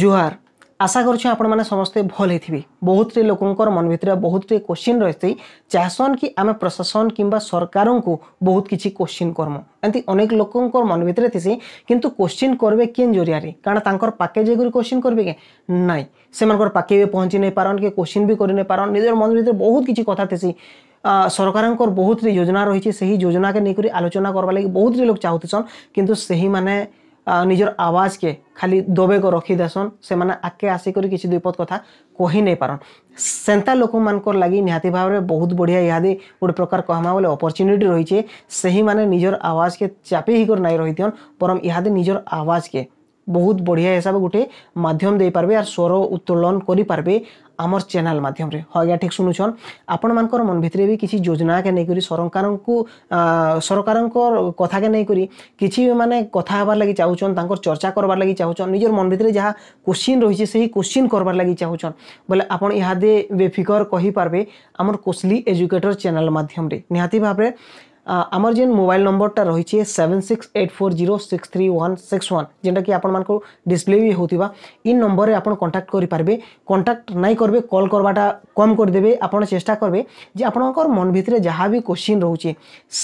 জুহার আশা করছি আপনার সমস্তে ভাল হয়ে বহুতটি লোকর মন ভিতরে বহুতটি কোশ্চিন রয়েছে চাহসন কি আমি প্রশাসন কিংবা সরকার বহুত কিছু কোশ্চিন করমু এমনি অনেক লোকর মন ভিতরে থিসি কিন্তু কোশ্চিন করবে কেন জরিয়ারে কারণ তাঁর পাকে যাইকি কোশ্চিন করবে কে নাই সে পাকে বি পৌঁছি নাই পারন কি কোশ্চিন বি করে নাই পারন নিজের মন ভিতরে বহুত কিছু কথা থিসি ସରକାରଙ୍କର ବହୁତଟି ଯୋଜନା ରହିଛି ସେହି ଯୋଜନାକେ ନେଇକରି ଆଲୋଚନା କରବା ଲାଗି ବହୁତଟି ଲୋକ ଚାହୁଁଥିସନ୍ କିନ୍ତୁ ସେହିମାନେ ନିଜର ଆୱାଜକେ ଖାଲି ଦବେକ ରଖିଦେସନ୍ ସେମାନେ ଆଗକେ ଆସିକରି କିଛି ଦୁଇ ପଦ କଥା କହି ନେଇପାରନ୍ ସେନ୍ତା ଲୋକମାନଙ୍କର ଲାଗି ନିହାତି ଭାବରେ ବହୁତ ବଢ଼ିଆ ଇହାଦେ ଗୋଟେ ପ୍ରକାର କହମା ବୋଲେ ଅପରଚ୍ୟୁନିଟି ରହିଛେ ସେହିମାନେ ନିଜର ଆୱାଜକେ ଚାପି ହେଇକରି ନାଇଁ ରହିଥିଅନ୍ ବରଂ ଇହାଦେ ନିଜର ଆୱାଜକେ ବହୁତ ବଢ଼ିଆ ହିସାବ ଗୋଟେ ମାଧ୍ୟମ ଦେଇପାରିବେ ଆର୍ ସ୍ୱର ଉତ୍ତୋଳନ କରିପାରିବେ আমার চ্যানেল মাধ্যমে হয় ঠিক শুনুছন আপনার মন ভিতরে বি কিছু যোজনাকে নেই সরকার সরকার কথাকে নেই কিছু মানে কথা হবার লাগি চাহুছন তাঁর চর্চা করবার লাগি চাহুছন নিজের মন ভিতরে যা কোশ্চিন রয়েছে সেই কোশ্চিন করবার লাগি চাহুছন বলে আপনার ইহাদে বেফিকর কহিপারবে আমার কোসলি এজুকেটর চ্যানেল মাধ্যমে নিহতি ভাবে आम जेन मोबाइल नंबर टा रही है seven six eight four zero six three one six one जेनटा कि आपण डिस्प्ले भी होता इ नंबर में आप कंटाक्ट करेंगे कंटाक्ट नाई करेंगे कल करवाटा कम करदे आप चेषा करेंगे जे आप मन भितर जहाँ भी क्वेश्चन रोचे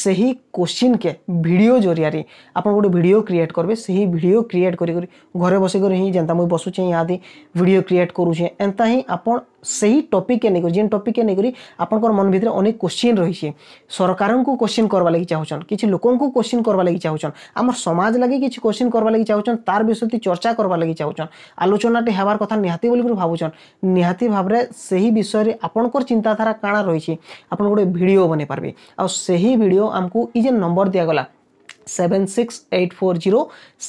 से ही क्वेश्चन के भिड जरिया आप गोटे भिड क्रिएट करेंगे से ही क्रिएट कर घरे बसिक मुझे बसुचे यहाँ भिड क्रिएट करूचे एंता ही आपड़ ସେହି ଟପିକ୍ କେ ନେଇକରି ଯେନ୍ ଟପିକ୍ କେ ନେଇକରି ଆପଣଙ୍କର ମନ ଭିତରେ ଅନେକ କୋଶ୍ଚିନ୍ ରହିଛି ସରକାରଙ୍କୁ କୋଶ୍ଚିନ୍ କରବା ଲାଗି ଚାହୁଁଛନ୍ କିଛି ଲୋକଙ୍କୁ କୋଶ୍ଚିନ୍ କରବା ଲାଗି ଚାହୁଁଛନ୍ ଆମର ସମାଜ ଲାଗି କିଛି କୋଶ୍ଚିନ୍ କରବା ଲାଗି ଚାହୁଁଛନ୍ ତାର ବିଷୟଟି ଚର୍ଚ୍ଚା କରବା ଲାଗି ଚାହୁଁଛନ୍ ଆଲୋଚନାଟି ହେବାର କଥା ନିହାତି ବୋଲିକରି ଭାବୁଛନ୍ ନିହାତି ଭାବରେ ସେହି ବିଷୟରେ ଆପଣଙ୍କର ଚିନ୍ତାଧାରା କାଣା ରହିଛି ଆପଣ ଗୋଟେ ଭିଡ଼ିଓ ବନେଇ ପାରିବେ ଆଉ ସେହି ଭିଡ଼ିଓ ଆମକୁ ଇ ଯେନ୍ ନମ୍ବର ଦିଆଗଲା seven six eight four zero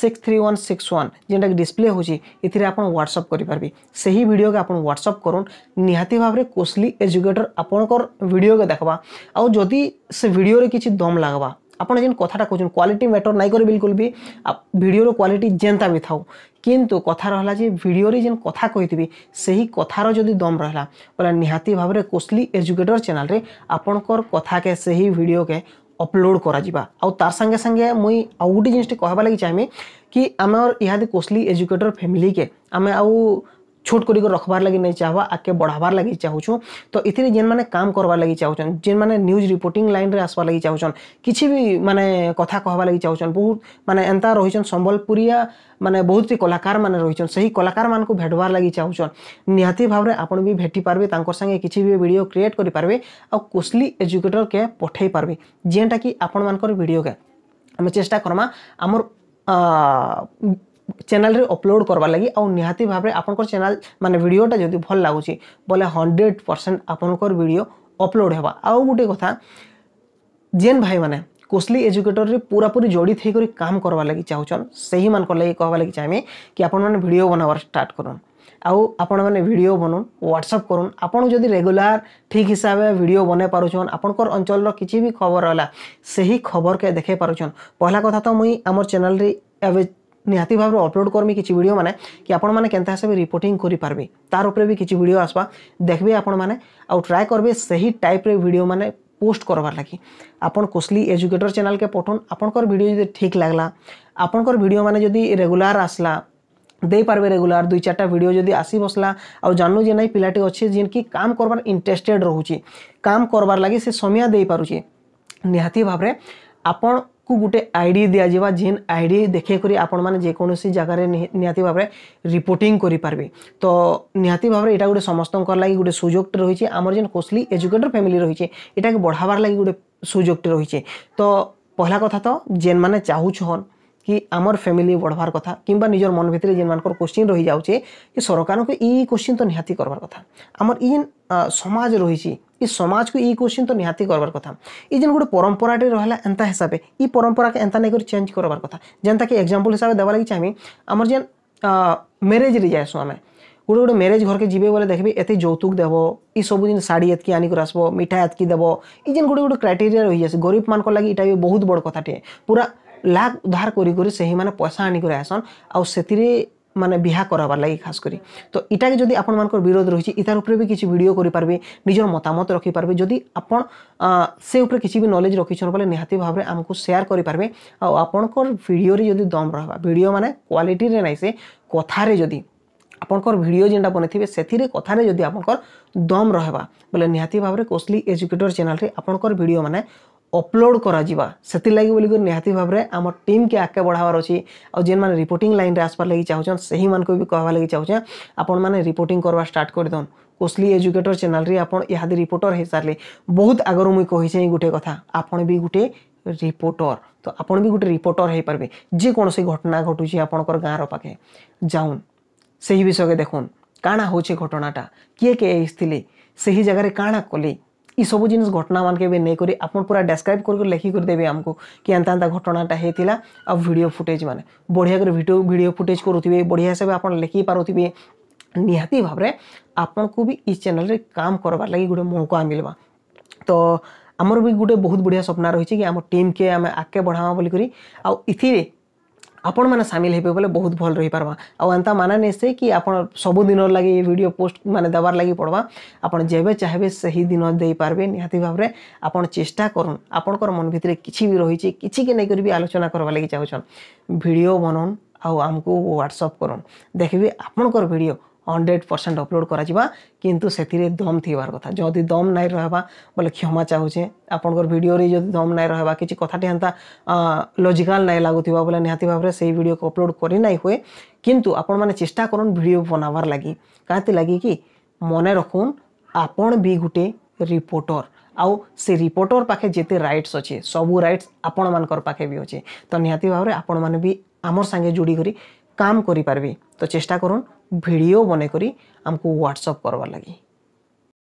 six three one six one যেটাকি ডিসপ্লে হচ্ছে এতে আপনার হোয়াটসঅপ করে পারবে সেই ভিডিওকে আপনার হোয়াটসঅপ করুন নিহতি ভাবে কোসলি এজুকেটর আপনার ভিডিওকে দেখবা আদি সে ভিডিওরে কিছু দম লাগবা আপনার যে কথাটা কোচন কোয়ালিটি ম্যাটর নাই করে বিলকুল বি ভিডিওর কোয়ালিটি যেনতা বি থাও কিন্তু কথা রহলা যে ভিডিওরে যে কথা কইতিবি সেই কথার যদি দম রহলা বলে নিহাতি ভাবে কোসলি এজুকেটর চ্যানেল আপনার কথাকে সেই ভিডিওকে अपलोड करे सांगे मुई आउ गोटे जिनटे कहबार लगी चाहमी कि आम इहादी कोस्ली एजुकेटर फैमिली के आम आउ छोट करी रखबार लगी नहीं चाहवा आगे बढ़ाबार लगी चाहूँ तो ये जेन मैंने काम करवार लगी चाहूँ जेन मैंने न्यूज रिपोर्टिंग लाइन रे आसबार लगी चाहूँ किसी भी मानने कथा कहबार लगी चाहूँ बहुत मानने एंता रही सम्बलपुरिया মানে বহুত কলাকার মানে রয়েছেন সেই কলাকার মানুষ ভেটবার লাগি চাহুছন নিহতি ভাবে আপনার বি ভেটি পারবে তাঁর সাথে কিছু বি ভিডিও ক্রিয়েট করে পারবে আসলি এজুকেটর কে পঠাই পারবে যেটা কি আপনার ভিডিও কে আমি চেষ্টা করমা আমার চ্যানেলে ଅପଲୋଡ଼ করবার লাগি ଆଉ ନିହାତି ଭାବରେ ଆପଣଙ୍କର ଚ୍ୟାନେଲ ମାନେ ଭିଡ଼ିଓଟା ଯଦି ଭଲ ଲାଗୁଛି ବୋଲେ ହଣ୍ଡ୍ରେଡ଼ ପରସେଣ୍ଟ ଆପଣଙ୍କର ଭିଡ଼ିଓ ଅପଲୋଡ଼ ହେବା ଆଉ ଗୋଟେ କଥା ଯେନ୍ ଭାଇମାନେ কোসলি এজুকেটরের পুরাপুরি জড়িত হয়ে করে কাম করবার লাগি চাহুছন সেই মান লাগি কহবার লাগি চাইমি কি আপন মানে ভিডিও বনাবার স্টার্ট করুন আউ আপন মানে ভিডিও বনুন হোয়াটসঅ্যাপ করুন আপন যদি রেগুলার ঠিক হিসাবে ভিডিও বনাই পারুছন আপনকর অঞ্চলর কিছু বি খবর হলা সেই খবরকে দেখাই পারুছন পহলা কথা তো মুই আমার চ্যানেলরে এবে ନିହାତି भाव ଅପଲୋଡ଼ କରମି କିଛି ଭିଡ଼ିଓ ମାନେ କି ଆପଣମାନେ କେନ୍ତା ହିସାବରେ रिपोर्टिंग କରିପାରବେ तार ଉପରେ ବି କିଛି ଭିଡ଼ିଓ ଆସବା ଦେଖ୍ବେ ଆପଣମାନେ ଆଉ ଟ୍ରାଏ କରବେ ସେହି ଟାଇପ୍ରେ ଭିଡ଼ିଓ ମାନେ पोस्ट करवार लगी आपन कोसली एजुकेटर चैनल के पठन आपणकर भिड जब ठीक लग्ला आपणकर भिड मैंने जदि रेगुला आसला दे पारे रेगुला दुई चार्टा भिड जब आसी बसला आउ जानू जे ना पिलाटे अच्छे जेनकि काम करवार इंटरेस्टेड रोचे काम करवार लगी से समय दे पारे निहाती भाव में आपण କୁ ଗୋଟେ ଆଇ ଡ଼ି ଦିଆଯିବା ଯେନ୍ ଆଇ ଡ଼ି ଦେଖେଇକରି ଆପଣମାନେ ଯେକୌଣସି ଜାଗାରେ ନିହାତି ଭାବରେ ରିପୋର୍ଟିଂ କରିପାରିବେ ତ ନିହାତି ଭାବରେ ଏଇଟା ଗୋଟେ ସମସ୍ତଙ୍କର ଲାଗି ଗୋଟେ ସୁଯୋଗଟେ ରହିଛି ଆମର ଯେନ୍ କୋସଲି ଏଜୁକେଟେଡ଼ ଫ୍ୟାମିଲି ରହିଛି ଏଟାକେ ବଢ଼ାବାର ଲାଗି ଗୋଟେ ସୁଯୋଗଟେ ରହିଛି ତ ପହଲା କଥା ତ ଯେନ୍ମାନେ ଚାହୁଁଛନ୍ कि आम फैमिली बढ़वार कथा कि निजर मन भितर जेन मान क्वेश्चन रही जाऊे कि सरकार को ई क्वेश्चन तो निहाती करवार कथा आमर ये समाज रही समाज को ई क्वेश्चन तो निहाती करवार कथा ये जेन गोटे परंपराटे रहा एंता हिसाब ई परंपरा के एंता नहीं कर चेंज करवार कथ जेनता कि एक्जामपल हिसाब देवा लगी चाहिए आमर जेन मेरेज रे जाएसु आम गोटे गोटे मेरेज घर के जी बोले देखिए एत जौतुक देव ये सब जिन शाढ़ी एतकी आनिक आसब मिठा एतकी देव ये गोटे गोटे क्राइटेरिया रही जाए गरीब मान लगी इटा भी बहुत बड़ कथे पूरा ଲାଖ୍ ଉଧାର କରି କରି ସେହିମାନେ ପଇସା ଆଣିକରି ଆସନ୍ ଆଉ ସେଥିରେ মানে বিহা করবার লাগে খাস করে তো এটাকে যদি আপনার বিরোধ রয়েছে এটার উপরে বি কিছু ভিডিও করে পারবে নিজের মতামত রখিপারবে যদি আপন সে উপরে কিছু বি নলেজ রকিছন বলে নিহতি ভাবে আমি সেয়ার করে পারবে আপনার ভিডিওরে যদি দম রহবা ভিডিও মানে কোয়ালিটি নাই সে কথারে যদি আপনার ভিডিও যেটা বনাইবে সেতিরে কথারে যদি আপনার দম রহবা বলে নিহতি ভাবে কোসলি এজুকেটর চ্যানেল আপনার ভিডিও মানে ଅପଲୋଡ଼ କରାଯିବା ସେଥିର୍ଲାଗି ବୋଲିକରି ନିହାତି ଭାବରେ ଆମ ଟିମ୍କେ ଆଗକେ ବଢ଼ାବାର ଅଛି ଆଉ ଯେନ୍ମାନେ ରିପୋର୍ଟିଂ ଲାଇନ୍ରେ ଆସବାର୍ ଲାଗି ଚାହୁଁଛନ୍ ସେହିମାନଙ୍କୁ ବି କହିବାର୍ ଲାଗି ଚାହୁଁଛେଁ ଆପଣମାନେ ରିପୋର୍ଟିଂ କରବା ଷ୍ଟାର୍ଟ କରିଦନ୍ କୋସଲି ଏଜୁକେଟର ଚ୍ୟାନେଲ୍ରେ ଆପଣ ଇହାଦେ ରିପୋର୍ଟର ହେଇସାରିଲେ ବହୁତ ଆଗରୁ ମୁଇଁ କହିଛେଁ ଗୋଟେ କଥା ଆପଣ ବି ଗୋଟେ ରିପୋର୍ଟର ତ ଆପଣ ବି ଗୋଟେ ରିପୋର୍ଟର ହେଇପାରିବେ ଯେକୌଣସି ଘଟଣା ଘଟୁଛି ଆପଣଙ୍କର ଗାଁର ପାଖେ ଯାଉନ୍ ସେହି ବିଷୟକେ ଦେଖୁନ୍ କାଣା ହେଉଛି ଘଟଣାଟା କିଏ କିଏ ଆସିଥିଲେ ସେହି ଜାଗାରେ କାଣା କଲେ ଏସବୁ ଜିନିଷ ଘଟଣାମାନକେ ବି ନେଇକରି ଆପଣ ପୁରା ଡେସ୍କ୍ରାଇବ୍ କରିକି ଲେଖିକରି ଦେବେ ଆମକୁ କି ଏନ୍ତା ଏନ୍ତା ଘଟଣାଟା ହେଇଥିଲା ଆଉ ଭିଡ଼ିଓ ଫୁଟେଜ୍ ମାନେ ବଢ଼ିଆ କରି ଭିଡ଼ିଓ ଭିଡ଼ିଓ ଫୁଟେଜ୍ କରୁଥିବେ ବଢ଼ିଆ ହିସାବରେ ଆପଣ ଲେଖି ପାରୁଥିବେ ନିହାତି ଭାବରେ ଆପଣଙ୍କୁ ବି ଇ ଚ୍ୟାନେଲ୍ରେ କାମ କରବାର୍ ଲାଗି ଗୋଟେ ମୌକା ମିଲ୍ବା ତ ଆମର ବି ଗୋଟେ ବହୁତ ବଢ଼ିଆ ସ୍ୱପ୍ନ ରହିଛି କି ଆମ ଟିମ୍କେ ଆମେ ଆଗକେ ବଢ଼ାମା ବୋଲିକରି ଆଉ ଏଥିରେ ଆପଣମାନେ ସାମିଲ ହେବେ ବୋଲେ ବହୁତ ଭଲ ରହିପାର୍ବା ଆଉ ଏନ୍ତା ମାନେ ନେସେ କି ଆପଣ ସବୁଦିନର ଲାଗି ଏ ଭିଡ଼ିଓ ପୋଷ୍ଟ ମାନେ ଦେବାର୍ ଲାଗି ପଡ଼୍ବା ଆପଣ ଯେବେ ଚାହିଁବେ ସେହି ଦିନ ଦେଇପାରିବେ ନିହାତି ଭାବରେ ଆପଣ ଚେଷ୍ଟା କରନ୍ ଆପଣଙ୍କର ମନ ଭିତରେ କିଛି ବି ରହିଛି କିଛି କି ନେଇକରି ବି ଆଲୋଚନା କରବା ଲାଗି ଚାହୁଁଛନ୍ ଭିଡ଼ିଓ ବନଉନ୍ ଆଉ ଆମକୁ ହ୍ୱାଟ୍ସଅପ୍ କରନ୍ ଦେଖିବି ଆପଣଙ୍କର ଭିଡ଼ିଓ ହଣ୍ଡ୍ରେଡ଼ ପରସେଣ୍ଟ ଅପଲୋଡ଼ କରାଯିବା କିନ୍ତୁ ସେଥିରେ ଦମ୍ ଥିବାର କଥା ଯଦି ଦମ୍ ନାଇଁ ରହିବା ବୋଲେ କ୍ଷମା ଚାହୁଁଛେ ଆପଣଙ୍କର ଭିଡ଼ିଓରେ ଯଦି ଦମ୍ ନାଇଁ ରହିବା କିଛି କଥାଟି ହେନ୍ତା ଲଜିକାଲ୍ ନାଇଁ ଲାଗୁଥିବା ବୋଲେ ନିହାତି ଭାବରେ ସେଇ ଭିଡ଼ିଓକୁ ଅପଲୋଡ଼ କରି ନାଇଁ ହୁଏ କିନ୍ତୁ ଆପଣମାନେ ଚେଷ୍ଟା କରୁନ୍ ଭିଡ଼ିଓ ବନାବାର ଲାଗି କାହିଁଥି ଲାଗି କି ମନେ ରଖୁନ୍ ଆପଣ ବି ଗୋଟେ ରିପୋର୍ଟର ଆଉ ସେ ରିପୋର୍ଟର ପାଖେ ଯେତେ ରାଇଟ୍ସ ଅଛେ ସବୁ ରାଇଟ୍ସ ଆପଣମାନଙ୍କର ପାଖେ ବି ଅଛେ ତ ନିହାତି ଭାବରେ ଆପଣମାନେ ବି ଆମର ସାଙ୍ଗେ ଯୋଡ଼ି କରି କାମ କରିପାରିବେ ତ ଚେଷ୍ଟା କରୁନ୍ ভিডিও বনাই কৰি আমাক হোৱাটছআপ কৰবা লাগে